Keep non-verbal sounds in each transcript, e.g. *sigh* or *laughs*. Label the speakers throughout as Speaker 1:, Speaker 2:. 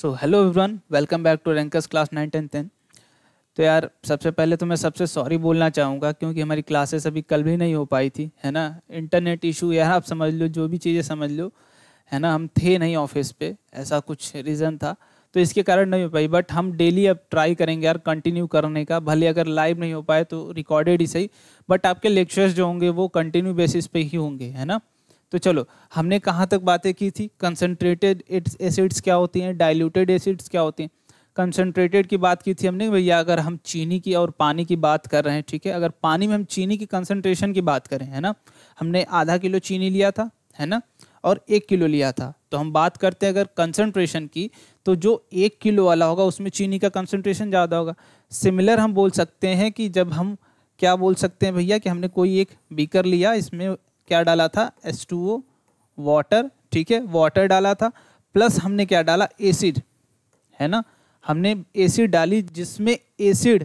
Speaker 1: so hello everyone welcome back to Rankers class nine ten ten तो यार सबसे पहले तो मैं सबसे सॉरी बोलना चाहूँगा क्योंकि हमारी क्लासेस अभी कल भी नहीं हो पाई थी है ना इंटरनेट इशू यार आप समझ लो जो भी चीज़ें समझ लो है ना हम थे नहीं ऑफिस पे ऐसा कुछ रीज़न था तो इसके कारण नहीं हो पाई बट हम डेली अब ट्राई करेंगे यार कंटिन्यू करने का भले अगर लाइव नहीं हो पाए तो रिकॉर्डेड ही सही बट आपके लेक्चर्स जो होंगे वो कंटिन्यू बेसिस पे ही होंगे है ना तो चलो हमने कहाँ तक बातें की थी कंसनट्रेटेड एसिड्स क्या होती हैं डाइल्यूटेड एसिड्स क्या होती हैं कंसनट्रेटेड की बात की थी हमने भैया अगर हम चीनी की और पानी की बात कर रहे हैं ठीक है अगर पानी में हम चीनी की कंसनट्रेशन की बात करें है ना हमने आधा किलो चीनी लिया था है ना और एक किलो लिया था तो हम बात करते हैं अगर कंसनट्रेशन की तो जो एक किलो वाला होगा उसमें चीनी का कंसनट्रेशन ज़्यादा होगा सिमिलर हम बोल सकते हैं कि जब हम क्या बोल सकते हैं भैया कि हमने कोई एक बीकर लिया इसमें क्या डाला था एस टू ओ वाटर ठीक है वाटर डाला था प्लस हमने क्या डाला एसिड है ना हमने एसिड डाली जिसमें एसिड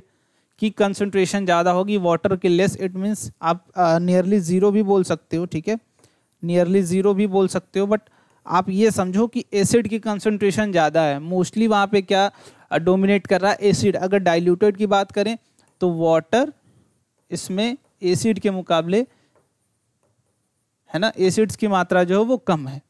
Speaker 1: की कंसनट्रेशन ज़्यादा होगी वाटर के लेस इट मीन्स आप नियरली uh, ज़ीरो भी बोल सकते हो ठीक है नियरली ज़ीरो भी बोल सकते हो बट आप ये समझो कि एसिड की कंसनट्रेशन ज़्यादा है मोस्टली वहाँ पे क्या डोमिनेट uh, कर रहा है एसिड अगर डाइल्यूटेड की बात करें तो वाटर इसमें एसिड के मुकाबले है ना एसिड्स की मात्रा जो है वो कम है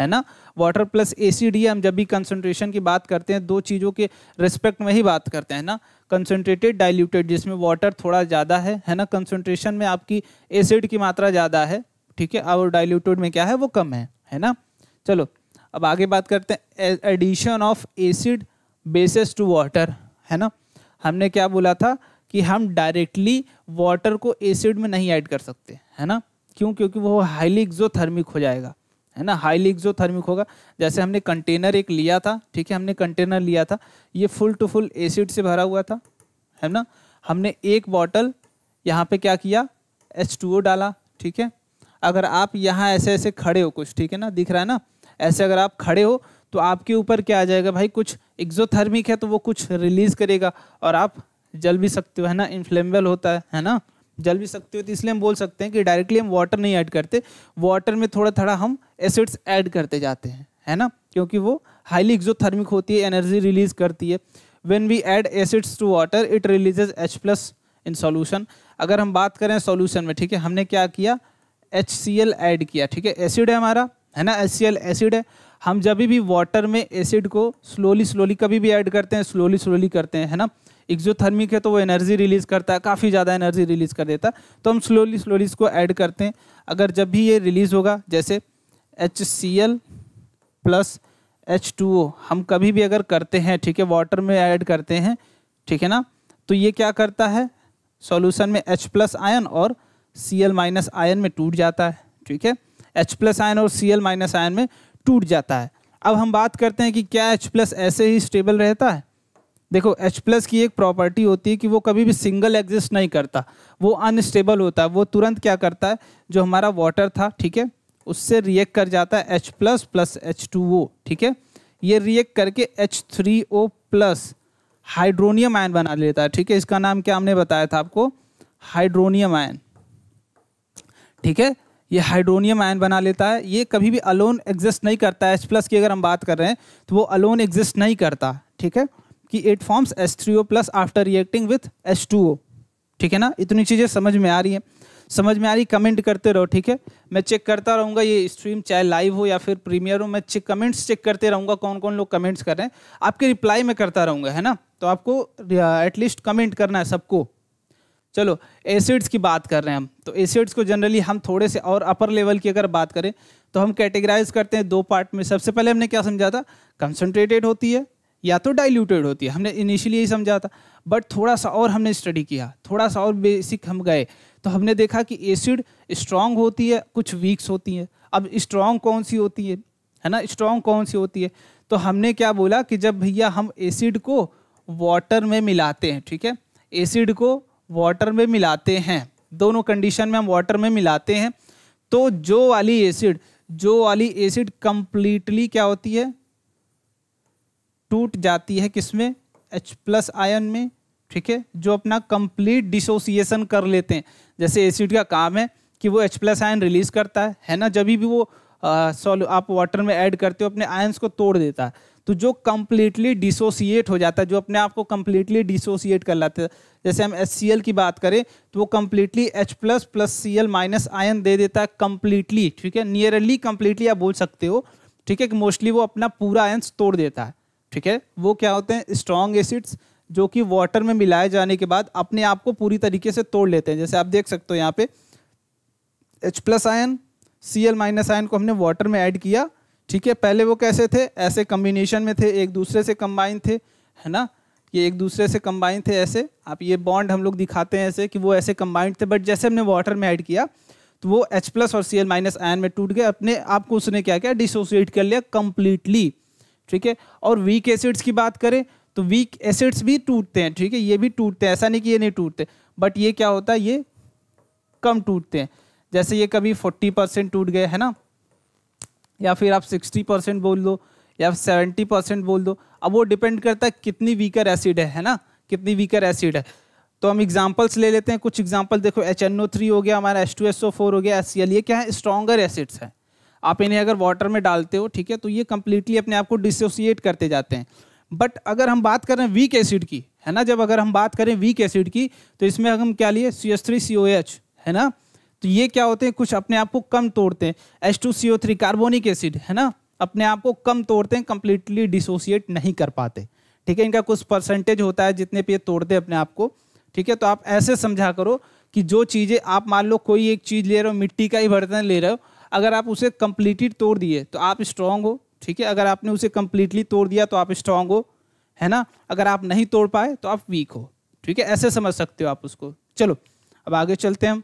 Speaker 1: है ना वाटर प्लस एसिड ही हम जब भी कंसनट्रेशन की बात करते हैं दो चीज़ों के रिस्पेक्ट में ही बात करते हैं ना कंसनट्रेटेड डाइल्यूटेड जिसमें वाटर थोड़ा ज़्यादा है है ना कंसनट्रेशन में आपकी एसिड की मात्रा ज़्यादा है ठीक है और डाइल्यूटेड में क्या है वो कम है है ना चलो अब आगे बात करते हैं addition of acid bases to water है ना हमने क्या बोला था कि हम डायरेक्टली वाटर को एसिड में नहीं ऐड कर सकते है ना क्यों क्योंकि वो हाईली एक्जोथर्मिक हो जाएगा है ना हाईली एक्जोथर्मिक होगा जैसे हमने कंटेनर एक लिया था ठीक है हमने कंटेनर लिया था ये फुल टू फुल एसिड से भरा हुआ था है ना हमने एक बॉटल यहाँ पे क्या किया एच टू ओ डाला ठीक है अगर आप यहाँ ऐसे ऐसे खड़े हो कुछ ठीक है ना दिख रहा है ना ऐसे अगर आप खड़े हो तो आपके ऊपर क्या आ जाएगा भाई कुछ एक्जोथर्मिक है तो वो कुछ रिलीज करेगा और आप जल भी सकते हो है ना इन्फ्लेमेबल होता है है ना जल भी सकते हो तो इसलिए हम बोल सकते हैं कि डायरेक्टली हम वाटर नहीं ऐड करते वाटर में थोड़ा थोड़ा हम एसिड्स ऐड करते जाते हैं है ना क्योंकि वो हाईली एक्जोथर्मिक होती है एनर्जी रिलीज करती है when we add acids to water it releases H plus in solution अगर हम बात करें सोल्यूशन में ठीक है हमने क्या किया एच सी एल ऐड किया ठीक है एसिड है हमारा है ना एच सी एल एसिड है हम जब भी वाटर में एसिड को स्लोली स्लोली कभी भी ऐड करते हैं स्लोली स्लोली करते हैं है ना एक्जोथर्मिक है तो वो एनर्जी रिलीज़ करता है काफ़ी ज़्यादा एनर्जी रिलीज़ कर देता है तो हम स्लोली स्लोली इसको ऐड करते हैं अगर जब भी ये रिलीज़ होगा जैसे H C L plus H two O हम कभी भी अगर करते हैं ठीक है वाटर में ऐड करते हैं ठीक है ना तो ये क्या करता है सॉल्यूशन में H प्लस आयन और Cl माइनस आयन में टूट जाता है ठीक है H प्लस आयन और Cl माइनस आयन में टूट जाता है अब हम बात करते हैं कि क्या H प्लस ऐसे ही स्टेबल रहता है देखो H प्लस की एक प्रॉपर्टी होती है कि वो कभी भी सिंगल एग्जिस्ट नहीं करता वो अनस्टेबल होता है वो तुरंत क्या करता है जो हमारा वाटर था ठीक है उससे रिएक्ट कर जाता है H plus plus H two O ठीक है ये रिएक्ट करके H three O plus hydronium ion बना लेता है ठीक है इसका नाम क्या हमने बताया था आपको हाइड्रोनियम आयन ठीक है ये हाइड्रोनियम आयन बना लेता है ये कभी भी अलोन एग्जिस्ट नहीं करता एच प्लस की अगर हम बात कर रहे हैं तो वो अलोन एग्जिस्ट नहीं करता ठीक है कि it forms S three O plus after reacting with S two O ठीक है ना इतनी चीज़ें समझ में आ रही हैं समझ में आ रही कमेंट करते रहो ठीक है मैं चेक करता रहूँगा ये स्ट्रीम चाहे लाइव हो या फिर प्रीमियर हो मैं चेक कमेंट्स चेक करते रहूँगा कौन कौन लोग कमेंट्स कर रहे हैं आपके रिप्लाई में करता रहूँगा है ना तो आपको एटलीस्ट कमेंट करना है सबको चलो एसिड्स की बात कर रहे हैं हम तो एसिड्स को जनरली हम थोड़े से और अपर लेवल की अगर बात करें तो हम कैटेगराइज करते हैं दो पार्ट में सबसे पहले हमने क्या समझा था कंसनट्रेटेड होती है या तो डाइल्यूटेड होती है हमने इनिशियली यही समझा था बट थोड़ा सा और हमने स्टडी किया थोड़ा सा और बेसिक हम गए तो हमने देखा कि एसिड स्ट्रांग होती है कुछ वीक्स होती हैं अब स्ट्रांग कौन सी होती है है ना स्ट्रांग कौन सी होती है तो हमने क्या बोला कि जब भैया हम एसिड को वाटर में मिलाते हैं ठीक है एसिड को वाटर में मिलाते हैं दोनों कंडीशन में हम वाटर में मिलाते हैं तो जो वाली एसिड जो वाली एसिड कंप्लीटली क्या होती है टूट जाती है किसमें एच प्लस आयन में ठीक है जो अपना कंप्लीट डिसोसिएशन कर लेते हैं जैसे एसिड का काम है कि वो एच प्लस आयन रिलीज करता है है ना जब भी वो सॉल्व आप वाटर में ऐड करते हो अपने आयन्स को तोड़ देता है तो जो कम्प्लीटली डिसोसिएट हो जाता है जो अपने आप को कम्प्लीटली डिसोसिएट कर लाते हैं जैसे हम एच की बात करें तो वो completely H plus plus C L minus ion दे देता है कम्प्लीटली ठीक है नियरली कम्प्लीटली आप बोल सकते हो ठीक है कि मोस्टली वो अपना पूरा आयन तोड़ देता है ठीक है वो क्या होते हैं स्ट्रॉन्ग एसिड्स जो कि वाटर में मिलाए जाने के बाद अपने आप को पूरी तरीके से तोड़ लेते हैं जैसे आप देख सकते हो यहाँ पे H plus ion C L minus ion को हमने वाटर में ऐड किया ठीक है पहले वो कैसे थे ऐसे कम्बिनेशन में थे एक दूसरे से कम्बाइन थे है ना ये एक दूसरे से कम्बाइन थे ऐसे आप ये बॉन्ड हम लोग दिखाते हैं ऐसे कि वो ऐसे कम्बाइंड थे बट जैसे हमने वाटर में ऐड किया तो वो H प्लस और सी एल माइनस आयन में टूट गए अपने आप को उसने क्या किया डिसोसिएट कर लिया कम्प्लीटली ठीक है और वीक एसिड्स की बात करें तो वीक एसिड्स भी टूटते हैं ठीक है ये भी टूटते हैं ऐसा नहीं कि ये नहीं टूटते बट ये क्या होता है ये कम टूटते हैं जैसे ये कभी फोर्टी परसेंट टूट गए है ना या फिर आप सिक्सटी परसेंट बोल दो या सेवेंटी परसेंट बोल दो अब वो डिपेंड करता है कितनी वीकर एसिड है है ना कितनी वीकर एसिड है तो हम एग्जाम्पल्स ले लेते हैं कुछ एग्जाम्पल देखो एच एन ओ थ्री हो गया हमारा H two S O four हो गया एस सी एल ये क्या है स्ट्रॉगर एसिड्स हैं आप इन्हें अगर वाटर में डालते हो ठीक है तो ये कम्प्लीटली अपने आप को डिसोसिएट करते जाते हैं बट अगर हम बात करें वीक एसिड की है ना जब अगर हम बात करें वीक एसिड की तो इसमें हम क्या लिए C S three C O H है ना तो ये क्या होते हैं कुछ अपने आप को कम तोड़ते हैं H two C O three carbonic acid है ना अपने आप को कम तोड़ते हैं कंप्लीटली डिसोसिएट नहीं कर पाते ठीक है इनका कुछ परसेंटेज होता है जितने पे ये तोड़ते अपने आप को ठीक है तो आप ऐसे समझा करो कि जो चीज़ें आप मान लो कोई एक चीज़ ले रहे हो मिट्टी का ही बर्तन ले रहे हो अगर आप उसे कंप्लीटली तोड़ दिए तो आप स्ट्रांग हो ठीक है अगर आपने उसे कंप्लीटली तोड़ दिया तो आप स्ट्रांग हो है ना अगर आप नहीं तोड़ पाए तो आप वीक हो ठीक है ऐसे समझ सकते हो आप उसको चलो अब आगे चलते हैं हम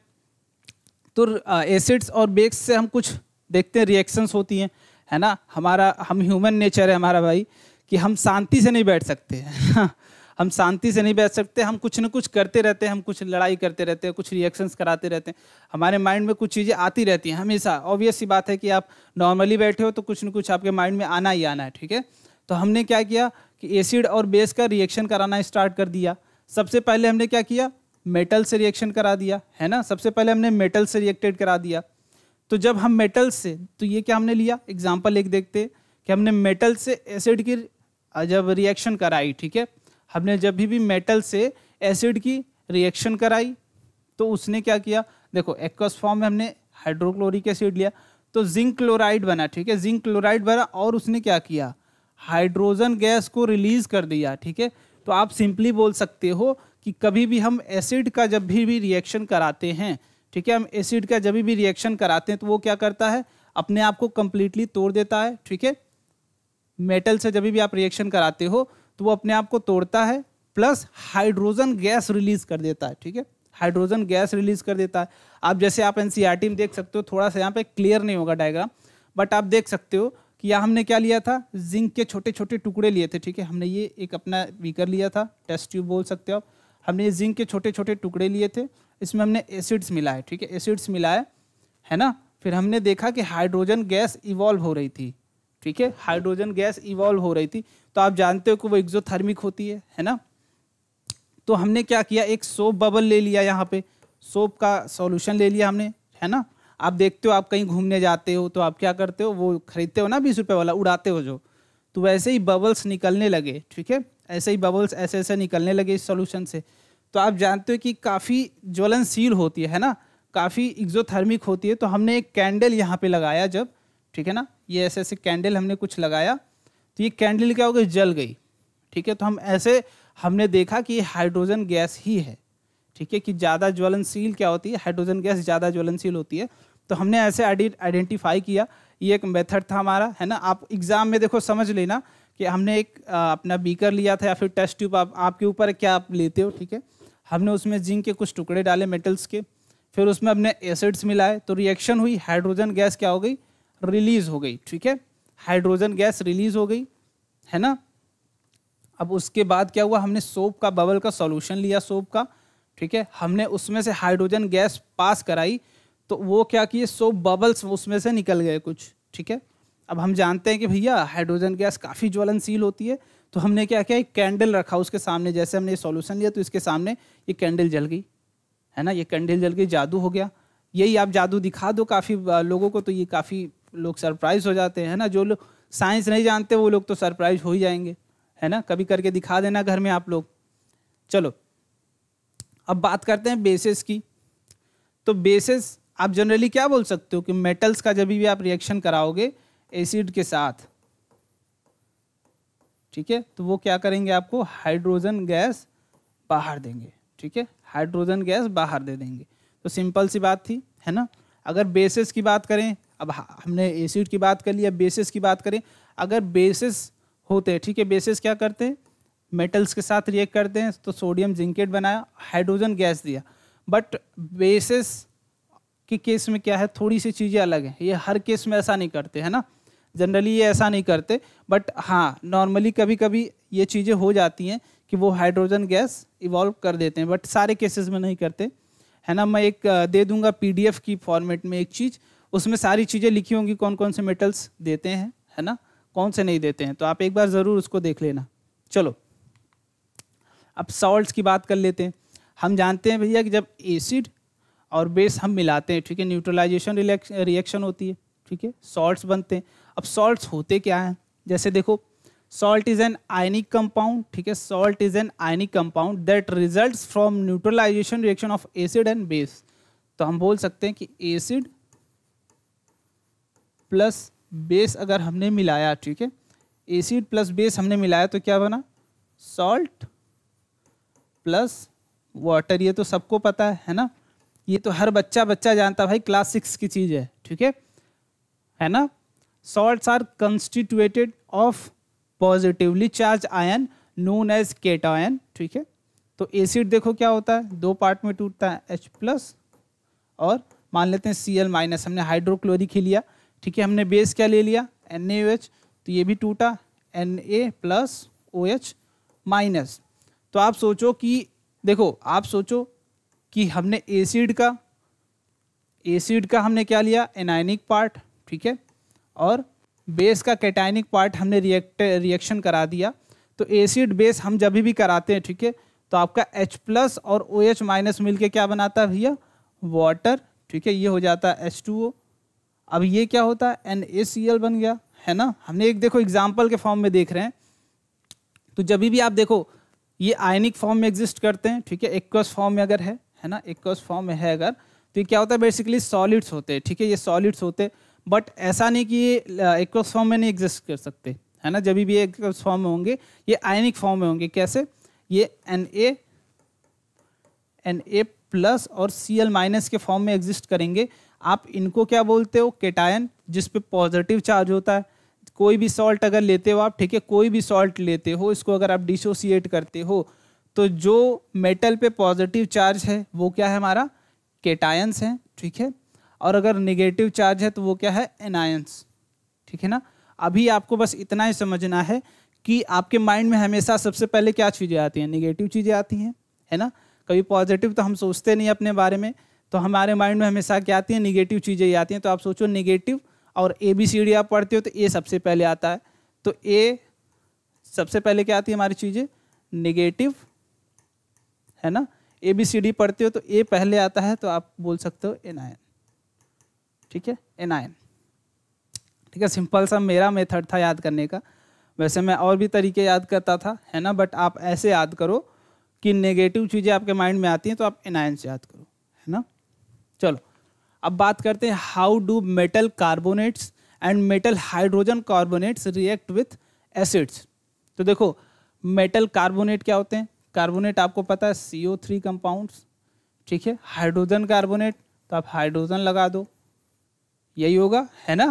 Speaker 1: तो एसिड्स और बेक्स से हम कुछ देखते हैं रिएक्शंस होती हैं है ना हमारा हम ह्यूमन नेचर है हमारा भाई कि हम शांति से नहीं बैठ सकते हैं *laughs* हम शांति से नहीं बैठ सकते हम कुछ ना कुछ करते रहते हैं हम कुछ लड़ाई करते रहते हैं कुछ रिएक्शंस कराते रहते हैं हमारे माइंड में कुछ चीज़ें आती रहती हैं हमेशा ऑब्वियस सी बात है कि आप नॉर्मली बैठे हो तो कुछ ना कुछ आपके माइंड में आना ही आना है ठीक है तो हमने क्या किया कि एसिड और बेस का रिएक्शन कराना स्टार्ट कर दिया सबसे पहले हमने क्या किया मेटल से रिएक्शन करा दिया है ना सबसे पहले हमने मेटल से रिएक्टेड करा दिया तो जब हम मेटल से तो ये क्या हमने लिया एग्जाम्पल एक देखते कि हमने मेटल से एसिड की जब रिएक्शन कराई ठीक है हमने जब भी भी मेटल से एसिड की रिएक्शन कराई तो उसने क्या किया देखो एक्वस फॉर्म में हमने हाइड्रोक्लोरिक एसिड लिया तो जिंक क्लोराइड बना ठीक है जिंक क्लोराइड बना और उसने क्या किया हाइड्रोजन गैस को रिलीज कर दिया ठीक है तो आप सिंपली बोल सकते हो कि कभी भी हम एसिड का जब भी भी रिएक्शन कराते हैं ठीक है हम एसिड का जब भी रिएक्शन कराते हैं तो वो क्या करता है अपने आप को कंप्लीटली तोड़ देता है ठीक है मेटल से जब भी आप रिएक्शन कराते हो तो वो अपने आप को तोड़ता है प्लस हाइड्रोजन गैस रिलीज कर देता है ठीक है हाइड्रोजन गैस रिलीज कर देता है आप जैसे आप एन e में देख सकते हो थोड़ा सा यहाँ पे क्लियर नहीं होगा डायग्राम बट आप देख सकते हो कि यहाँ हमने क्या लिया था जिंक के छोटे छोटे टुकड़े लिए थे ठीक है हमने ये एक अपना वीकर लिया था टेस्ट ट्यूब बोल सकते हो आप हमने जिंक के छोटे छोटे टुकड़े लिए थे इसमें हमने एसिड्स मिलाए ठीक है एसिड्स मिलाए है ना फिर हमने देखा कि हाइड्रोजन गैस इवॉल्व हो रही थी ठीक है हाइड्रोजन गैस इवॉल्व हो रही थी तो आप जानते हो कि वो एक्जोथर्मिक होती है है ना तो हमने क्या किया एक सोप बबल ले लिया यहाँ पे सोप का सॉल्यूशन ले लिया हमने है ना आप देखते हो आप कहीं घूमने जाते हो तो आप क्या करते हो वो खरीदते हो ना बीस रुपये वाला उड़ाते हो जो तो वैसे ही बबल्स निकलने लगे ठीक है ऐसे ही बबल्स ऐसे ऐसे निकलने लगे इस सोल्यूशन से तो आप जानते हो कि काफ़ी ज्वलनशील होती है ना काफ़ी एग्जोथर्मिक होती है तो हमने एक कैंडल यहाँ पे लगाया जब ठीक है ना ये ऐसे ऐसे कैंडल हमने कुछ लगाया तो ये कैंडल क्या हो गई जल गई ठीक है तो हम ऐसे हमने देखा कि हाइड्रोजन गैस ही है ठीक है कि ज़्यादा ज्वलनशील क्या होती है हाइड्रोजन गैस ज़्यादा ज्वलनशील होती है तो हमने ऐसे आइडेंटिफाई किया ये एक मेथड था हमारा है ना आप एग्ज़ाम में देखो समझ लेना कि हमने एक अपना बीकर लिया था या फिर टेस्ट ट्यूब आप आपके ऊपर क्या आप लेते हो ठीक है हमने उसमें जिंक के कुछ टुकड़े डाले मेटल्स के फिर उसमें हमने एसिड्स मिलाए तो रिएक्शन हुई हाइड्रोजन गैस क्या हो गई रिलीज हो गई ठीक है हाइड्रोजन गैस रिलीज हो गई है ना अब उसके बाद क्या हुआ हमने सोप का बबल का सॉल्यूशन लिया सोप का ठीक है हमने उसमें से हाइड्रोजन गैस पास कराई तो वो क्या किए सोप बबल्स उसमें से निकल गए कुछ ठीक है अब हम जानते हैं कि भैया हाइड्रोजन गैस काफ़ी ज्वलनशील होती है तो हमने क्या किया एक कैंडल रखा उसके सामने जैसे हमने सॉल्यूशन लिया तो इसके सामने ये कैंडल जल गई है ना ये कैंडल जल गई जादू हो गया यही आप जादू दिखा दो काफ़ी लोगों को तो ये काफ़ी लोग सरप्राइज हो जाते हैं ना जो लोग साइंस नहीं जानते वो लोग तो सरप्राइज हो ही जाएंगे है ना कभी करके दिखा देना घर में आप लोग चलो अब बात करते हैं बेसिस की तो बेसिस आप जनरली क्या बोल सकते हो कि मेटल्स का जब भी आप रिएक्शन कराओगे एसिड के साथ ठीक है तो वो क्या करेंगे आपको हाइड्रोजन गैस बाहर देंगे ठीक है हाइड्रोजन गैस बाहर दे देंगे तो सिंपल सी बात थी है ना अगर बेसिस की बात करें अब हमने एसिड की बात कर लिया बेसिस की बात करें अगर बेसिस होते ठीक है बेसिस क्या करते हैं मेटल्स के साथ रिएक्ट करते हैं तो सोडियम जिंकेट बनाया हाइड्रोजन गैस दिया बट बेसिस के केस में क्या है थोड़ी सी चीज़ें अलग हैं ये हर केस में ऐसा नहीं करते है ना जनरली ये ऐसा नहीं करते बट हाँ नॉर्मली कभी कभी ये चीज़ें हो जाती हैं कि वो हाइड्रोजन गैस इवॉल्व कर देते हैं बट सारे केसेस में नहीं करते है ना मैं एक दे दूंगा पीडीएफ की फॉर्मेट में एक चीज़ उसमें सारी चीज़ें लिखी होंगी कौन कौन से मेटल्स देते हैं है ना कौन से नहीं देते हैं तो आप एक बार ज़रूर उसको देख लेना चलो अब सॉल्ट्स की बात कर लेते हैं हम जानते हैं भैया कि जब एसिड और बेस हम मिलाते हैं ठीक है न्यूट्रलाइजेशन रिएक्शन होती है ठीक है सॉल्ट्स बनते हैं अब सॉल्ट होते क्या हैं जैसे देखो salt is an ionic compound ठीक है salt is an ionic compound that result from neutralization reaction of acid and base तो हम बोल सकते हैं कि एसिड प्लस बेस अगर हमने मिलाया ठीक है एसिड प्लस बेस हमने मिलाया तो क्या बना सॉल्ट प्लस वाटर ये तो सबको पता है है ना ये तो हर बच्चा बच्चा जानता भाई क्लास सिक्स की चीज़ है ठीक है है ना salts are constituted of positively charge ion known as ion ठीक है तो एसिड देखो क्या होता है दो पार्ट में टूटता है H प्लस और मान लेते हैं Cl माइनस हमने हाइड्रोक्लोरिक ही लिया ठीक है हमने बेस क्या ले लिया NaOH तो ये भी टूटा Na प्लस एच माइनस तो आप सोचो कि देखो आप सोचो कि हमने एसिड का एसिड का हमने क्या लिया एनाइनिक पार्ट ठीक है और बेस का कैटाइनिक पार्ट हमने रिएक्ट रिएक्शन करा दिया तो एसिड बेस हम जब भी कराते हैं ठीक है तो आपका H प्लस और ओ एच माइनस मिल क्या बनाता है भैया वाटर ठीक है ये हो जाता है एच टू ओ अब ये क्या होता है एन ए सी एल बन गया है ना हमने एक देखो एग्जाम्पल के फॉर्म में देख रहे हैं तो जब भी आप देखो ये आयनिक फॉर्म में एग्जिस्ट करते हैं ठीक है एक्वस फॉर्म में अगर है है ना एक्वस फॉर्म में है अगर तो ये क्या होता है बेसिकली सॉलिड्स होते हैं ठीक है ये सॉलिड्स होते हैं बट ऐसा नहीं कि ये एक्वस फॉर्म में नहीं एग्जिस्ट कर सकते है ना जब भी ये फॉर्म में होंगे ये आयनिक फॉर्म में होंगे कैसे ये N A N A plus और सी एल माइनस के फॉर्म में एग्जिस्ट करेंगे आप इनको क्या बोलते हो केटायन जिस पे पॉजिटिव चार्ज होता है कोई भी सॉल्ट अगर लेते हो आप ठीक है कोई भी सॉल्ट लेते हो इसको अगर आप डिसोसिएट करते हो तो जो मेटल पे पॉजिटिव चार्ज है वो क्या है हमारा केटायंस हैं ठीक है और अगर निगेटिव चार्ज है तो वो क्या है एनायंस ठीक है ना अभी आपको बस इतना ही समझना है कि आपके माइंड में हमेशा सबसे पहले क्या चीज़ें आती हैं निगेटिव चीज़ें आती हैं है ना कभी पॉजिटिव तो हम सोचते नहीं अपने बारे में तो हमारे माइंड में हमेशा क्या आती हैं निगेटिव चीज़ें ही आती हैं तो आप सोचो निगेटिव और ए बी सी डी आप पढ़ते हो तो ए सबसे पहले आता है तो ए सबसे पहले क्या आती है हमारी चीज़ें निगेटिव है ना ए बी सी डी पढ़ते हो तो ए पहले आता है तो आप बोल सकते हो एनायन ठीक है एनायन ठीक है सिंपल सा मेरा मेथड था याद करने का वैसे मैं और भी तरीके याद करता था है ना बट आप ऐसे याद करो कि नेगेटिव चीज़ें आपके माइंड में आती हैं तो आप एनायन से याद करो है ना चलो अब बात करते हैं how do metal carbonates and metal hydrogen carbonates react with acids तो देखो मेटल कार्बोनेट क्या होते हैं कार्बोनेट आपको पता है सी ओ थ्री कंपाउंड्स ठीक है हाइड्रोजन कार्बोनेट तो आप हाइड्रोजन लगा दो यही होगा है ना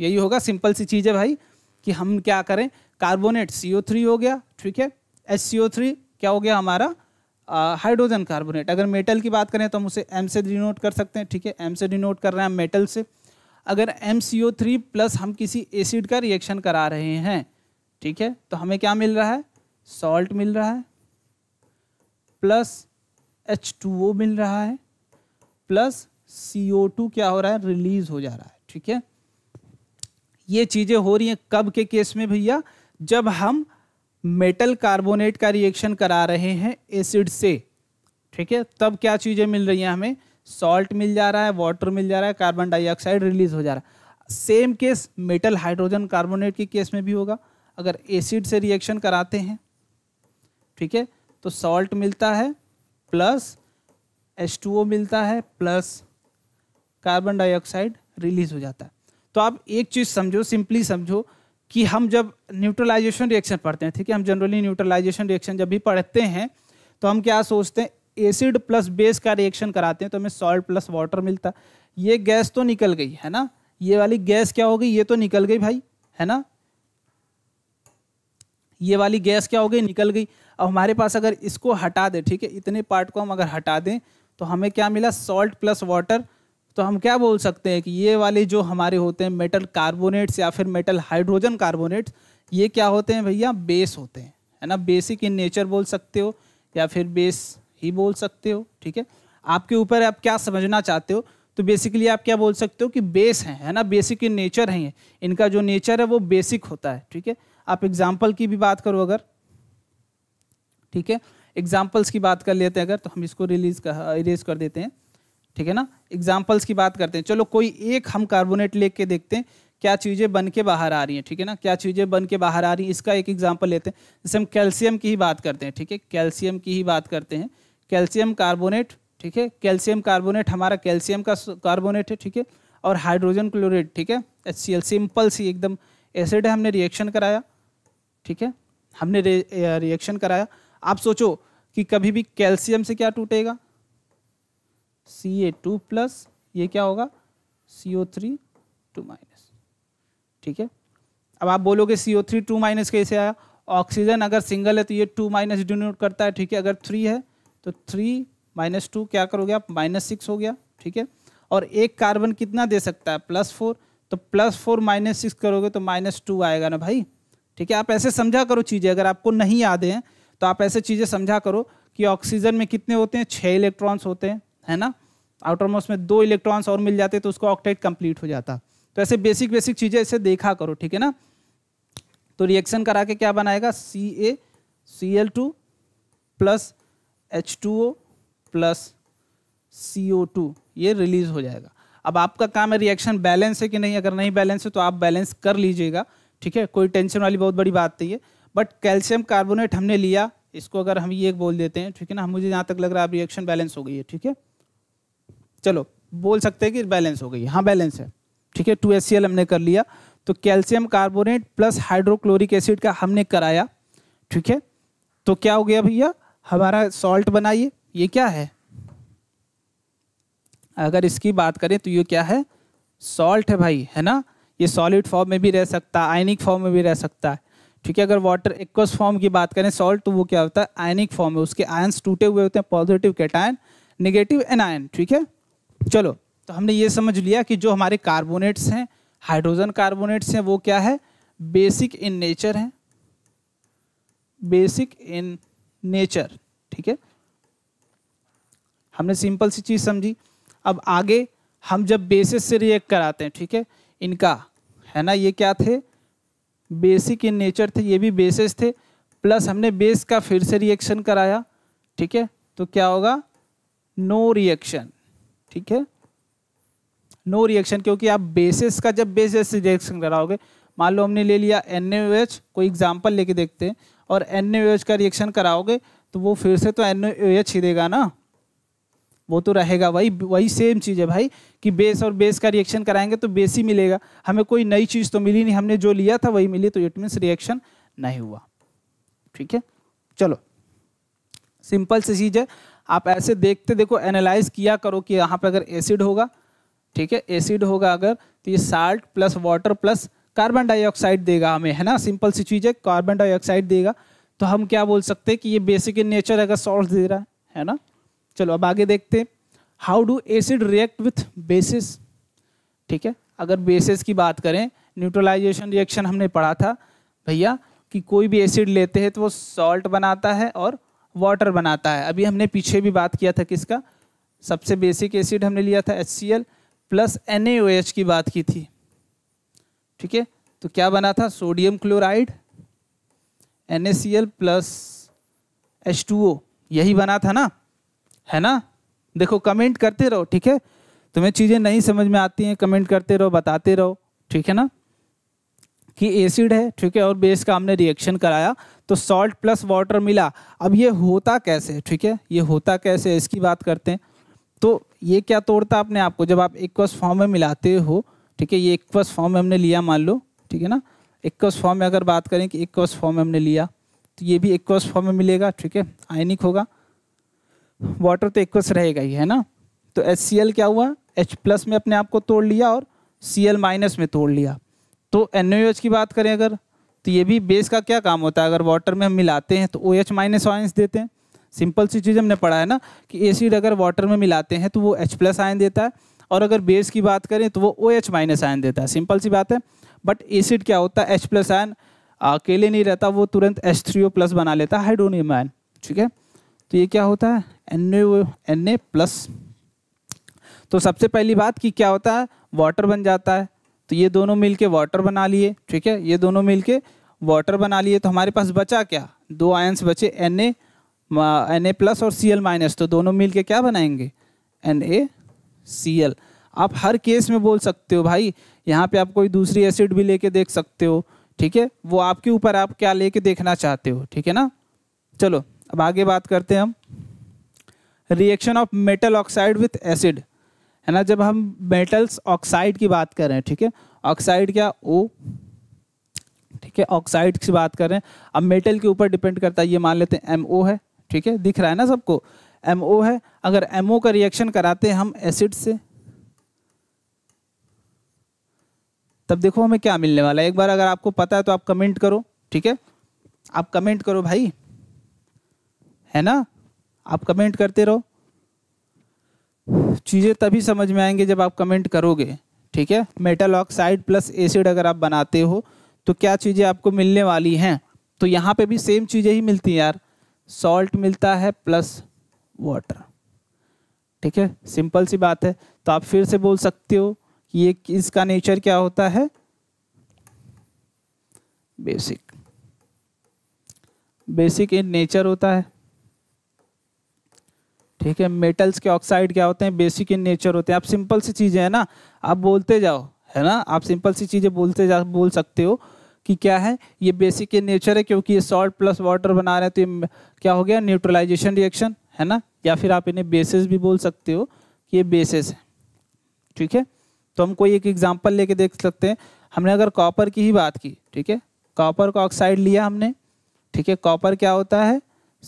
Speaker 1: यही होगा सिंपल सी चीज़ है भाई कि हम क्या करें कार्बोनेट सी ओ थ्री हो गया ठीक है एच सी ओ थ्री क्या हो गया हमारा हाइड्रोजन कार्बोनेट अगर मेटल की बात करें तो हम उसे एम से डिनोट कर सकते हैं ठीक है एम से डिनोट कर रहे हैं हम मेटल से अगर M C O three plus हम किसी एसिड का रिएक्शन करा रहे हैं ठीक है तो हमें क्या मिल रहा है सॉल्ट मिल रहा है प्लस एच टू ओ मिल रहा है प्लस सी ओ टू क्या हो रहा है रिलीज हो जा रहा है ठीक है ये चीजें हो रही हैं कब के केस में भैया जब हम मेटल कार्बोनेट का रिएक्शन करा रहे हैं एसिड से ठीक है तब क्या चीज़ें मिल रही हैं हमें सॉल्ट मिल जा रहा है वाटर मिल जा रहा है कार्बन डाइऑक्साइड रिलीज हो जा रहा है same case metal hydrogen carbonate के केस में भी होगा अगर एसिड से रिएक्शन कराते हैं ठीक है तो सॉल्ट मिलता है प्लस एच मिलता है प्लस कार्बन डाइऑक्साइड रिलीज हो जाता है तो आप एक चीज़ समझो सिंपली समझो कि हम जब न्यूट्रलाइजेशन रिएक्शन पढ़ते हैं ठीक है हम जनरली न्यूट्रलाइजेशन रिएक्शन जब भी पढ़ते हैं तो हम क्या सोचते हैं एसिड प्लस बेस का रिएक्शन कराते हैं तो हमें सॉल्ट प्लस वाटर मिलता ये गैस तो निकल गई है ना ये वाली गैस क्या हो गई ये तो निकल गई भाई है ना ये वाली गैस क्या हो गई निकल गई अब हमारे पास अगर इसको हटा दें ठीक है इतने पार्ट को हम अगर हटा दें तो हमें क्या मिला सॉल्ट प्लस वाटर तो हम क्या बोल सकते हैं कि ये वाले जो हमारे होते हैं मेटल कार्बोनेट्स या फिर मेटल हाइड्रोजन कार्बोनेट्स ये क्या होते हैं भैया बेस होते हैं है ना बेसिक इन नेचर बोल सकते हो या फिर बेस ही बोल सकते हो ठीक है आपके ऊपर आप क्या समझना चाहते हो तो बेसिकली आप क्या बोल सकते हो कि बेस हैं है ना बेसिक इन नेचर हैं इनका जो नेचर है वो बेसिक होता है ठीक है आप एग्जाम्पल की भी बात करो अगर ठीक है एग्जाम्पल्स की बात कर लेते हैं अगर तो हम इसको रिलीज कर इरेज कर देते हैं ठीक है ना एग्जाम्पल्स की बात करते हैं चलो कोई एक हम कार्बोनेट लेके देखते हैं क्या चीज़ें बन के बाहर आ रही हैं ठीक है ना क्या चीज़ें बन के बाहर आ रही हैं इसका एक एग्जाम्पल लेते हैं जैसे हम कैल्शियम की ही बात करते हैं ठीक है कैल्शियम की ही बात करते हैं कैल्शियम कार्बोनेट ठीक है कैल्शियम कार्बोनेट हमारा कैल्शियम का कार्बोनेट है ठीक है और हाइड्रोजन क्लोरेट ठीक है एच सी सिंपल सी एकदम एसिड है हमने रिएक्शन कराया ठीक है हमने रिएक्शन कराया आप सोचो कि कभी भी कैल्शियम से क्या टूटेगा सी ए टू प्लस ये क्या होगा C O three two minus ठीक है अब आप बोलोगे C O three two minus कैसे आया ऑक्सीजन अगर सिंगल है तो ये टू माइनस डिनोट करता है ठीक है अगर थ्री है तो थ्री माइनस टू क्या करोगे आप माइनस सिक्स हो गया ठीक है और एक कार्बन कितना दे सकता है प्लस फोर तो प्लस फोर माइनस सिक्स करोगे तो माइनस टू आएगा ना भाई ठीक है आप ऐसे समझा करो चीज़ें अगर आपको नहीं याद हैं तो आप ऐसे चीज़ें समझा करो कि ऑक्सीजन में कितने होते हैं छः इलेक्ट्रॉन्स होते हैं है ना आउटर मोस्ट में दो इलेक्ट्रॉन्स और मिल जाते तो उसको ऑक्टेट कंप्लीट हो जाता तो ऐसे बेसिक बेसिक चीज़ें ऐसे देखा करो ठीक है ना तो रिएक्शन करा के क्या बनाएगा C A C L two plus H two O plus C O two ये रिलीज हो जाएगा अब आपका काम है रिएक्शन बैलेंस है कि नहीं अगर नहीं बैलेंस है तो आप बैलेंस कर लीजिएगा ठीक है कोई टेंशन वाली बहुत बड़ी बात नहीं है बट कैल्शियम कार्बोनेट हमने लिया इसको अगर हम ये बोल देते हैं ठीक है ना मुझे जहाँ तक लग रहा है अब रिएक्शन बैलेंस हो गई है ठीक है चलो बोल सकते हैं कि बैलेंस हो गई हाँ बैलेंस है ठीक है टू एस हमने कर लिया तो calcium carbonate plus hydrochloric acid का हमने कराया ठीक है तो क्या हो गया भैया हमारा सॉल्ट बनाइए ये क्या है अगर इसकी बात करें तो ये क्या है सॉल्ट है भाई है ना ये सॉलिड फॉर्म में भी रह सकता है आयनिक फॉर्म में भी रह सकता है ठीक है अगर वाटर एक्वस फॉर्म की बात करें सॉल्ट तो वो क्या होता है आयनिक फॉर्म में उसके आयन्स टूटे हुए होते हैं पॉजिटिव कैटायन नेगेटिव एनायन ठीक है चलो तो हमने ये समझ लिया कि जो हमारे कार्बोनेट्स हैं हाइड्रोजन कार्बोनेट्स हैं वो क्या है बेसिक इन नेचर हैं बेसिक इन नेचर ठीक है हमने सिंपल सी चीज़ समझी अब आगे हम जब बेसिस से रिएक्ट कराते हैं ठीक है इनका है ना ये क्या थे बेसिक इन नेचर थे ये भी बेसिस थे प्लस हमने बेस का फिर से रिएक्शन कराया ठीक है तो क्या होगा नो no रिएक्शन ठीक है नो no रिएक्शन क्योंकि आप बेसिस का जब बेसिस रिएक्शन कराओगे मान लो हमने ले लिया एन कोई एग्जाम्पल लेके देखते हैं और एन का रिएक्शन कराओगे तो वो फिर से तो एन ही देगा ना वो तो रहेगा वही वही सेम चीज़ है भाई कि बेस और बेस का रिएक्शन कराएंगे तो बेस ही मिलेगा हमें कोई नई चीज़ तो मिली नहीं हमने जो लिया था वही मिली तो इट मीन्स रिएक्शन नहीं हुआ ठीक है चलो सिंपल सी चीज़ है आप ऐसे देखते देखो एनालाइज किया करो कि यहाँ पर अगर एसिड होगा ठीक है एसिड होगा अगर तो ये salt plus water plus carbon dioxide देगा हमें है ना सिंपल सी चीज़ है कार्बन डाइऑक्साइड देगा तो हम क्या बोल सकते हैं कि ये बेसिक इन नेचर अगर सॉल्ट दे रहा है है ना चलो अब आगे देखते हैं how do acid react with bases ठीक है अगर बेसिस की बात करें न्यूट्रलाइजेशन रिएक्शन हमने पढ़ा था भैया कि कोई भी एसिड लेते हैं तो वो सॉल्ट बनाता है और वाटर बनाता है अभी हमने पीछे भी बात किया था किसका सबसे बेसिक एसिड हमने लिया था एच प्लस एन की बात की थी ठीक है तो क्या बना था sodium chloride N plus H यही बना था ना है ना देखो कमेंट करते रहो ठीक है तुम्हें चीज़ें नहीं समझ में आती हैं कमेंट करते रहो बताते रहो ठीक है ना कि एसिड है ठीक है और बेस का हमने रिएक्शन कराया तो सॉल्ट प्लस वाटर मिला अब ये होता कैसे ठीक है ये होता कैसे इसकी बात करते हैं तो ये क्या तोड़ता अपने आप को जब आप एक्वस फॉर्म में मिलाते हो ठीक है ये एक्वस फॉर्म में हमने लिया मान लो ठीक है ना एक्वस फॉर्म में अगर बात करें कि एक्वस फॉर्म में हमने लिया तो ये भी एक्वस फॉर्म में मिलेगा ठीक है आयनिक होगा वाटर तो एक्वस रहेगा ही है ना तो एच क्या हुआ एच प्लस में अपने आप को तोड़ लिया और सी एल माइनस में तोड़ लिया तो एन की बात करें अगर तो ये भी बेस का क्या काम होता है अगर वाटर में हम मिलाते हैं तो ओ एच माइनस आयंस देते हैं सिंपल सी चीज़ हमने पढ़ा है ना कि एसिड अगर वाटर में मिलाते हैं तो वो एच प्लस आयन देता है और अगर बेस की बात करें तो वो ओ एच माइनस आयन देता है सिंपल सी बात है बट एसिड क्या होता है एच प्लस आयन अकेले नहीं रहता वो तुरंत एच थ्री ओ प्लस बना लेता है हाइड्रोनियम आयन ठीक है तो ये क्या होता है N A N A plus तो सबसे पहली बात कि क्या होता है वाटर बन जाता है तो ये दोनों मिलके वाटर बना लिए ठीक है ये दोनों मिलके वाटर बना लिए तो हमारे पास बचा क्या दो आयंस बचे N A N A plus और सी एल माइनस तो दोनों मिलके क्या बनाएंगे एन ए सी एल आप हर केस में बोल सकते हो भाई यहाँ पे आप कोई दूसरी एसिड भी लेके देख सकते हो ठीक है वो आपके ऊपर आप क्या लेके देखना चाहते हो ठीक है ना चलो अब आगे बात करते हैं हम reaction of metal oxide with acid है ना जब हम मेटल्स ऑक्साइड की बात कर रहे हैं ठीक है ऑक्साइड क्या ओ ठीक है ऑक्साइड की बात कर रहे हैं अब मेटल के ऊपर डिपेंड करता है ये मान लेते हैं एम है ठीक है दिख रहा है ना सबको एम है अगर एम का रिएक्शन कराते हैं हम एसिड से तब देखो हमें क्या मिलने वाला है एक बार अगर आपको पता है तो आप कमेंट करो ठीक है आप कमेंट करो भाई है ना आप कमेंट करते रहो चीज़ें तभी समझ में आएंगे जब आप कमेंट करोगे ठीक है मेटल ऑक्साइड प्लस एसिड अगर आप बनाते हो तो क्या चीज़ें आपको मिलने वाली हैं तो यहाँ पे भी सेम चीज़ें ही मिलती हैं यार सॉल्ट मिलता है प्लस वाटर ठीक है सिंपल सी बात है तो आप फिर से बोल सकते हो कि ये इसका नेचर क्या होता है बेसिक बेसिक इन नेचर होता है ठीक है मेटल्स के ऑक्साइड क्या होते हैं बेसिक इन नेचर होते हैं आप सिंपल सी चीज़ें हैं ना आप बोलते जाओ है ना आप सिंपल सी चीज़ें बोलते जा बोल सकते हो कि क्या है ये बेसिक इन नेचर है क्योंकि ये सॉल्ट प्लस वाटर बना रहे हैं तो ये क्या हो गया न्यूट्रलाइजेशन रिएक्शन है ना या फिर आप इन्हें बेसिस भी बोल सकते हो कि ये बेसिस है ठीक है तो हम कोई एक एग्जाम्पल लेके देख सकते हैं हमने अगर कॉपर की ही बात की ठीक है कॉपर का ऑक्साइड लिया हमने ठीक है कॉपर क्या होता है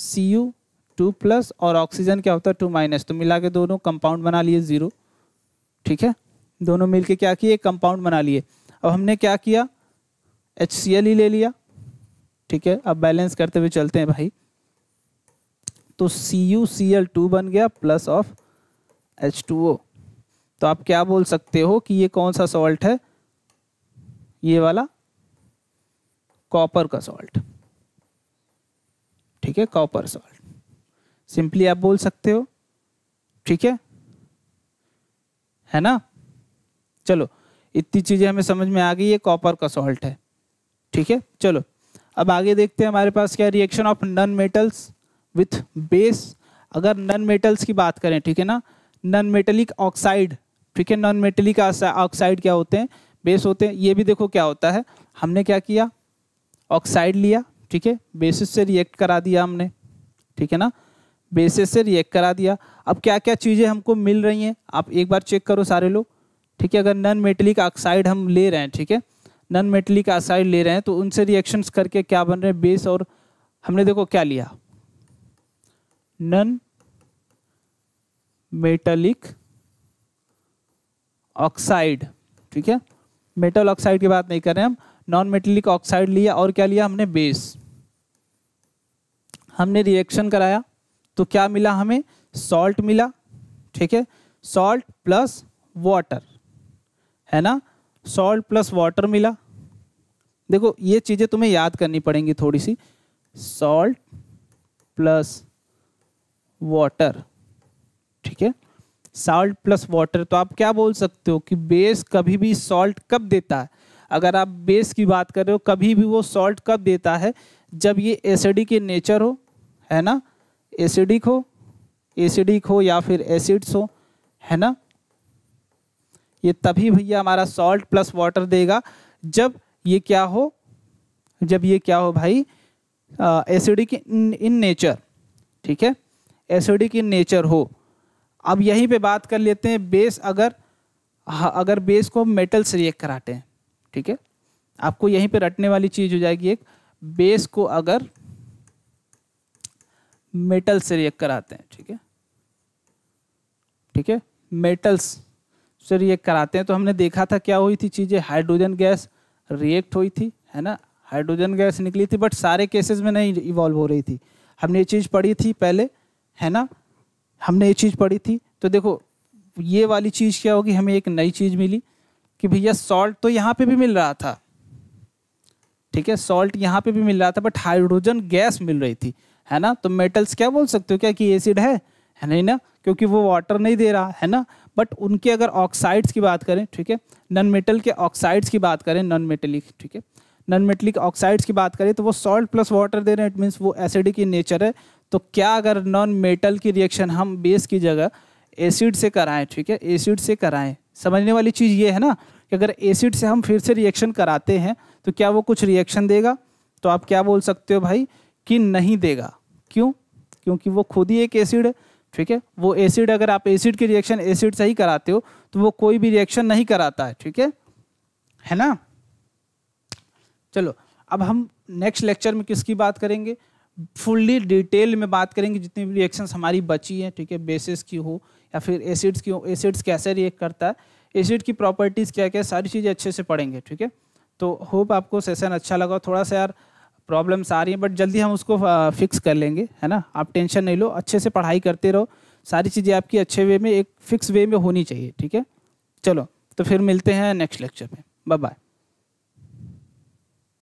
Speaker 1: सी यू टू प्लस और ऑक्सीजन क्या होता है टू माइनस तो मिला के दोनों कंपाउंड बना लिए ज़ीरो ठीक है दोनों मिलके क्या किए कंपाउंड बना लिए अब हमने क्या किया एच सी एल ही ले लिया ठीक है अब बैलेंस करते हुए चलते हैं भाई तो C U C L two बन गया plus of H two O तो आप क्या बोल सकते हो कि ये कौन सा सॉल्ट है ये वाला कॉपर का सॉल्ट ठीक है कॉपर सॉल्ट सिंपली आप बोल सकते हो ठीक है है ना चलो इतनी चीज़ें हमें समझ में आ गई है कॉपर का सॉल्ट है ठीक है चलो अब आगे देखते हैं हमारे पास क्या reaction of non metals with base अगर नन मेटल्स की बात करें ठीक है ना नन मेटलिक ऑक्साइड ठीक है नॉन मेटलिक ऑक्साइड क्या होते हैं बेस होते हैं ये भी देखो क्या होता है हमने क्या किया ऑक्साइड लिया ठीक है बेसिस से रिएक्ट करा दिया हमने ठीक है ना बेसिस से रिएक्ट करा दिया अब क्या क्या चीज़ें हमको मिल रही हैं आप एक बार चेक करो सारे लोग ठीक है अगर नन मेटलिक ऑक्साइड हम ले रहे हैं ठीक है नन मेटलिक ऑक्साइड ले रहे हैं तो उनसे रिएक्शंस करके क्या बन रहे हैं बेस और हमने देखो क्या लिया नन मेटलिक ऑक्साइड ठीक है मेटल ऑक्साइड की बात नहीं कर रहे हैं हम नॉन मेटलिक ऑक्साइड लिया और क्या लिया हमने बेस हमने रिएक्शन कराया तो क्या मिला हमें सॉल्ट मिला ठीक है सॉल्ट प्लस वाटर है ना सॉल्ट प्लस वाटर मिला देखो ये चीज़ें तुम्हें याद करनी पड़ेंगी थोड़ी सी सॉल्ट प्लस वाटर ठीक है सॉल्ट प्लस वाटर तो आप क्या बोल सकते हो कि बेस कभी भी सॉल्ट कब देता है अगर आप बेस की बात कर रहे हो कभी भी वो सॉल्ट कब देता है जब ये एसिडी के नेचर हो है ना एसिडिक हो एसिडिक हो या फिर एसिड्स हो है ना ये तभी भैया हमारा सॉल्ट प्लस वाटर देगा जब ये क्या हो जब ये क्या हो भाई एसिडिक इन नेचर ठीक है एसिडिक इन नेचर हो अब यहीं पे बात कर लेते हैं बेस अगर हाँ, अगर बेस को मेटल से रिएक्ट कराते हैं ठीक है आपको यहीं पे रटने वाली चीज़ हो जाएगी एक बेस को अगर मेटल से रिएक्ट कराते हैं ठीक है ठीक है मेटल्स से रिएक्ट कराते हैं तो हमने देखा था क्या हुई थी चीज़ें हाइड्रोजन गैस रिएक्ट हुई थी है ना हाइड्रोजन गैस निकली थी बट सारे केसेस में नहीं इवॉल्व हो रही थी हमने ये चीज़ पढ़ी थी पहले है ना हमने ये चीज़ पढ़ी थी तो देखो ये वाली चीज़ क्या होगी हमें एक नई चीज़ मिली कि भैया सॉल्ट तो यहाँ पे भी मिल रहा था ठीक है सॉल्ट यहाँ पे भी मिल रहा था बट हाइड्रोजन गैस मिल रही थी है ना तो मेटल्स क्या बोल सकते हो क्या कि एसिड है है नहीं ना क्योंकि वो वाटर नहीं दे रहा है ना बट उनके अगर ऑक्साइड्स की बात करें ठीक है नॉन मेटल के ऑक्साइड्स की बात करें नॉन मेटलिक ठीक है नॉन मेटलिक ऑक्साइड्स की बात करें तो वो सॉल्ट प्लस वाटर दे रहे हैं इट मीन्स वो एसिडिक इन नेचर है तो क्या अगर नॉन मेटल की रिएक्शन हम बेस की जगह एसिड से कराएं ठीक है एसिड से कराएं समझने वाली चीज़ ये है ना कि अगर एसिड से हम फिर से रिएक्शन कराते हैं तो क्या वो कुछ रिएक्शन देगा तो आप क्या बोल सकते हो भाई कि नहीं देगा क्यों क्योंकि वो खुद ही एक एसिड है ठीक है वो एसिड अगर आप एसिड के रिएक्शन एसिड से ही कराते हो तो वो कोई भी रिएक्शन नहीं कराता है ठीक है है ना चलो अब हम नेक्स्ट लेक्चर में किसकी बात करेंगे फुल्ली डिटेल में बात करेंगे जितनी भी रिएक्शंस हमारी बची हैं ठीक है बेसिस की हो या फिर एसिड्स की हो एसिड्स कैसे रिएक्ट करता है एसिड की प्रॉपर्टीज़ क्या क्या सारी चीज़ें अच्छे से पढ़ेंगे ठीक है तो होप आपको सेशन अच्छा लगा थोड़ा सा यार प्रॉब्लम्स आ रही हैं बट जल्दी हम उसको फिक्स कर लेंगे है ना आप टेंशन नहीं लो अच्छे से पढ़ाई करते रहो सारी चीज़ें आपकी अच्छे वे में एक फिक्स वे में होनी चाहिए ठीक है चलो तो फिर मिलते हैं नेक्स्ट लेक्चर में बाय बाय